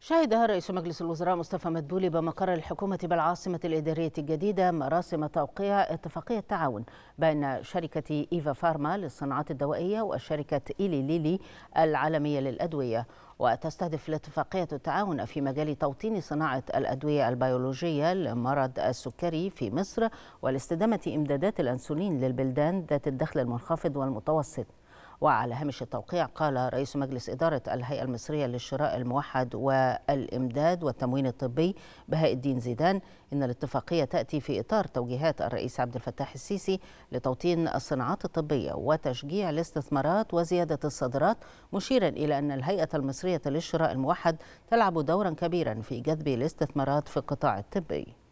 شهد رئيس مجلس الوزراء مصطفى مدبولي بمقر الحكومة بالعاصمة الإدارية الجديدة مراسم توقيع اتفاقية تعاون بين شركة إيفا فارما للصناعات الدوائية وشركة إيلي ليلي العالمية للأدوية وتستهدف الاتفاقية التعاون في مجال توطين صناعة الأدوية البيولوجية لمرض السكري في مصر والاستدامة إمدادات الأنسولين للبلدان ذات الدخل المنخفض والمتوسط وعلى هامش التوقيع قال رئيس مجلس إدارة الهيئة المصرية للشراء الموحد والإمداد والتموين الطبي بهاء الدين زيدان إن الاتفاقية تأتي في إطار توجيهات الرئيس عبد الفتاح السيسي لتوطين الصناعات الطبية وتشجيع الاستثمارات وزيادة الصادرات مشيرا إلى أن الهيئة المصرية للشراء الموحد تلعب دورا كبيرا في جذب الاستثمارات في القطاع الطبي